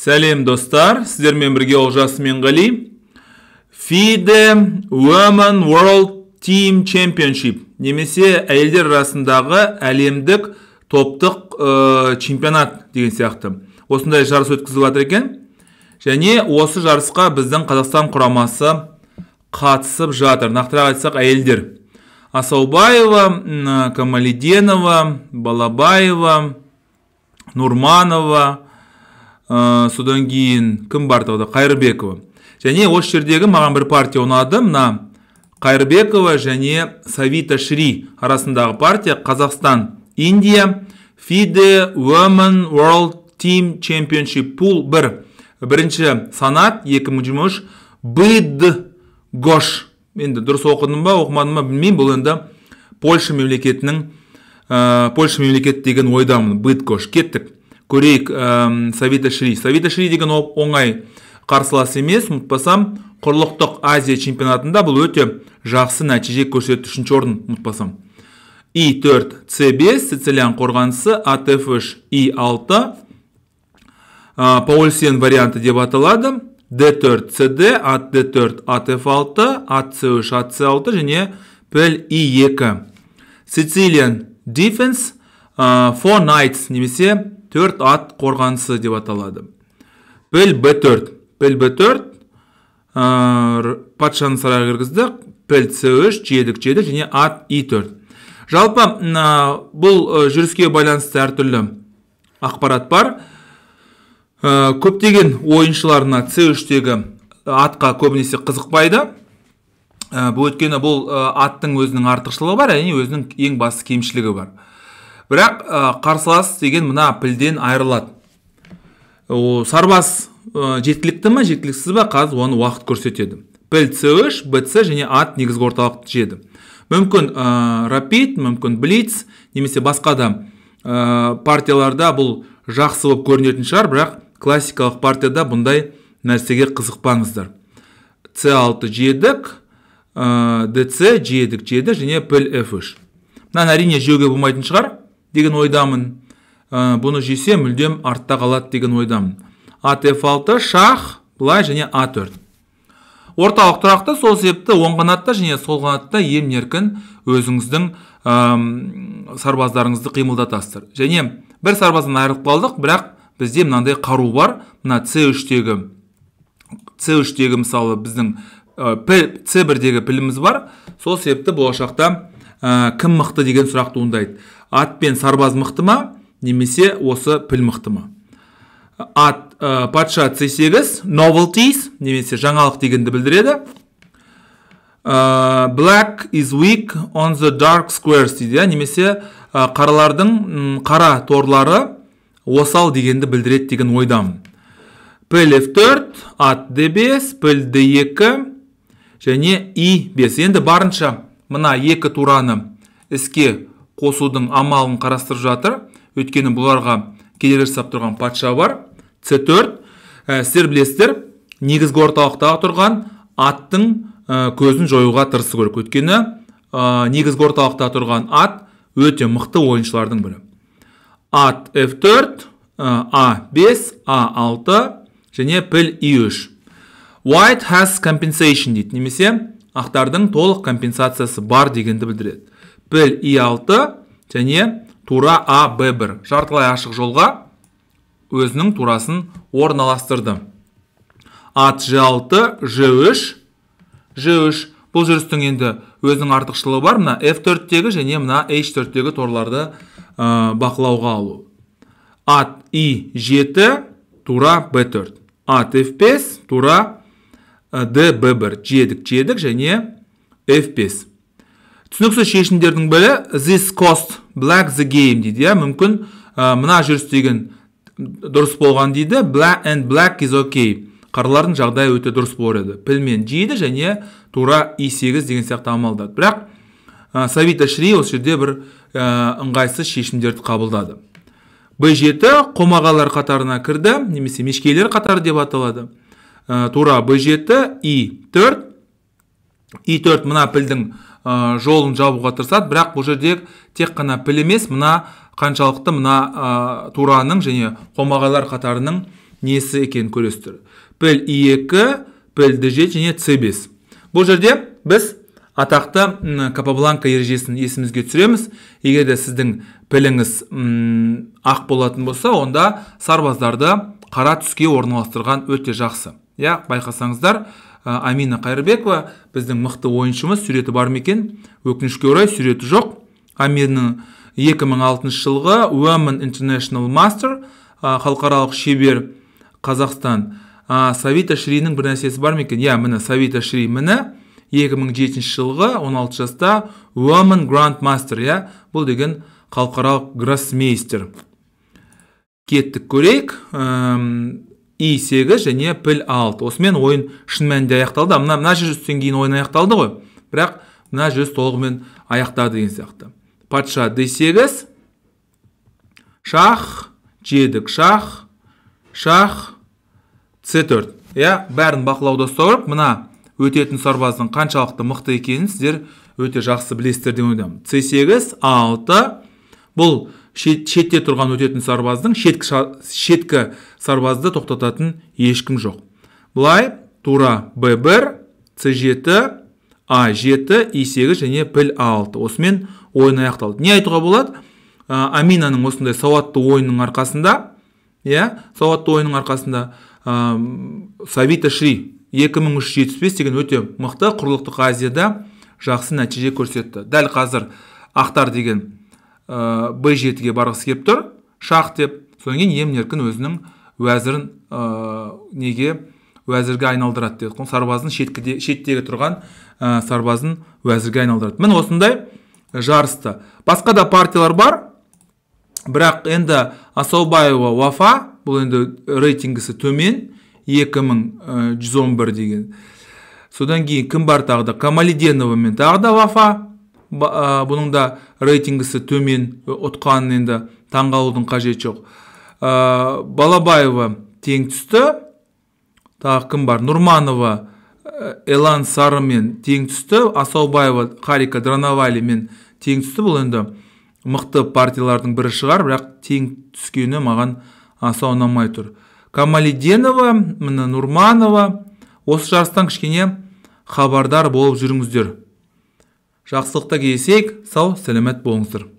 сәлем достар сіздермен бірге олжас мен ғали Women World Team Championship немесе әйелдер арасындағы әлемдік топтық э, чемпионат деген сияқты осындай жарыс өткізіп жатыр екен және осы жарысқа біздің қазақстан құрамасы қатысып жатыр нақтырақ айтсақ әйелдер асаубаева камалиденова балабаева нурманова ә, содан кейін кім бар тауда қайырбекова және осы жердегі маған бір партия ұнады мына қайырбекова және савита шри арасындағы партия қазақстан индия фиде women world team championship pool 1 бірінші санат 2023 быд гош енді дұрыс оқыдым ба оқымадым ба білмеймін бұл енді польша мемлекетінің ә, польша мемлекеті деген ойдамын быд гош кеттік көрейік ә, совета шри совета шри деген оңай қарсылас емес ұмытпасам құрлықтық азия чемпионатында бұл өте жақсы нәтиже көрсетті үшінші орын ұмытпасам и 4 с 5 сицилиян қорғанысы атф 3 и 6 ә, паульсен варианты деп аталады d4 cd ат д 4 атф 6 ат c3 ат 6 және піл и 2 Сицилиан дефенс фо найтс немесе төрт ат қорғанысы деп аталады піл б төрт піл б төрт патшаның сарайға кіргіздік піл с үш жедік-жедік, және ат и төрт жалпы бұл жүріске байланысты әртүрлі ақпарат бар көптеген ойыншыларына с үштегі атқа көбінесе қызықпайды бұл өйткені бұл аттың өзінің артықшылығы бар әрине өзінің ең басты кемшілігі бар бірақ қарсылас деген мына пілден айырылады о, сарбас ә, жеткілікті ма жеткіліксіз ба қазір оны уақыт көрсетеді піл с үш бц және ат негізгі орталықты жеді мүмкін ә, рапид мүмкін блиц немесе басқа да ә, партияларда бұл жақсы болып көрінетін шығар бірақ классикалық партияда бұндай нәрсеге қызықпаңыздар c 6 жедік ә, dc жедік жеді және піл f үш мынаны әрине жеуге болмайтын шығар деген ойдамын ә, бұны жесе мүлдем артта қалады деген ойдамын ат 6 шах былай және а4 орталық тұрақты сол себепті оң қанатта және сол қанатта ем еркін өзіңіздің ә, сарбаздарыңызды қимылдатасыздар және бір сарбаздан айырылып қалдық бірақ бізде мынандай қару бар мына c3-тегі c3-тегі мысалы біздің c1-дегі ә, піліміз бар сол себепті болашақта ә, кім мықты деген сұрақ туындайды ат пен сарбаз мықты ма немесе осы піл мықты ма ат ә, патша c8 novelties немесе жаңалық дегенді білдіреді э, black is weak on the dark squares дейді немесе қаралардың қара торлары осал дегенді білдіреді деген ойдамын піл f4 ат d5 піл d2 және и5 енді барынша мына екі тураны іске қосудың амалын қарастырып жатыр өйткені бұларға кедергі жасап тұрған патша бар c4 ә, сіздер білесіздер негізгі орталықта тұрған аттың ә, көзін жоюға тырысу керек өйткені ә, негізгі орталықта тұрған ат өте мықты ойыншылардың бірі ат f4 a5 a6 және піл и 3 white has compensation дейді немесе ақтардың толық компенсациясы бар дегенді білдіреді піл и 6 және тура а б 1 жартылай ашық жолға өзінің турасын орналастырды ат ж 6 ж 3 ж 3 бұл жүрістің енді өзінің артықшылығы бар мына f 4тегі және мына h 4тегі торларды бақылауға алу ат и 7 тура b 4 ат f 5 тура D, э, B, 1 жедік жедік және f5 түсініксіз шешімдердің бірі this cost black the game дейді иә мүмкін ә, мына жүріс деген дұрыс болған дейді black and black is okay қаралардың жағдайы өте дұрыс болар еді пілмен жейді және тура и 8 деген сияқты амалдады бірақ ә, савита шри осы жерде бір ә, ыңғайсыз шешімдерді қабылдады б жеті қомағалар қатарына кірді немесе мешкейлер қатары деп аталады Э, тура b7 и4 и4 мына пілдің э, жолын жабуға тырысады бірақ бұл жерде тек қана піл емес мына қаншалықты мына э, тураның және қомағайлар қатарының несі екенін көресіздер піл и2 піл d7 және c5 бұл жерде біз атақты капабланка ережесін есімізге түсіреміз егер де сіздің піліңіз ақ болатын болса онда сарбаздарды қара түске орналастырған өте жақсы иә байқасаңыздар ә, амина қайырбекова біздің мықты ойыншымыз суреті бар ма екен өкінішке орай суреті жоқ аминаның 2006 жылғы Women International Master халықаралық шебер Қазақстан ә, Савита шринің бір нәрсесі бар ма екен иә міне Савита Шри, міне 2007 жылғы 16 жаста Women Grand Master иә бұл деген халықаралық гроссмейстер кеттік көрейік и сегіз және піл алты осымен ойын шын мәнінде аяқталды мына мына жүз түстен кейін ойын аяқталды ғой бірақ мына жүз толығымен аяқтады деген сияқты патша д сегіз шах жедік шах шах c төрт иә бәрін бақылауда керек мына өтетін сарбаздың қаншалықты мықты екенін сіздер өте жақсы білесіздер деп ойлаймын c 8 алты бұл шет, шетте тұрған өтетін сарбаздың шеткі, шеткі сарбазды тоқтататын ешкім жоқ былай тура б 1 с 7 а7 и8 және піл а6 осымен ойын аяқталды не айтуға болады ә, аминаның осындай сауатты ойынның арқасында иә сауатты ойынның арқасында ә, савита шри 2375 деген өте мықты құрлықтық азияда жақсы нәтиже көрсетті дәл қазір ақтар деген Э, б жетіге барғысы келіп тұр шах деп содан кейін емін еркін өзінің уәзірін э, неге уәзірге айналдырады деді ғой сарбазын шеткіде, шеттегі тұрған ә, э, сарбазын уәзірге айналдырады міне осындай жарысты басқа да партиялар бар бірақ енді асаубаева уафа бұл енді рейтингісі төмен 2111 деген содан кейін кім бар тағы да камалиденова мен тағы да вафа бұның да рейтингісі төмен э, ұтқанын енді таңғалудың қажеті жоқ ә, балабаева тең түсті тағы кім бар нұрманова э, элан сарымен тең түсті асаубаева харика драновалимен тең түсті бұл енді мықты партиялардың бірі шығар бірақ тең түскені маған аса ұнамай тұр камалиденова міне нұрманова осы жарыстан кішкене хабардар болып жүріңіздер жақсылықта кездесейік сау сәлемет болыңыздар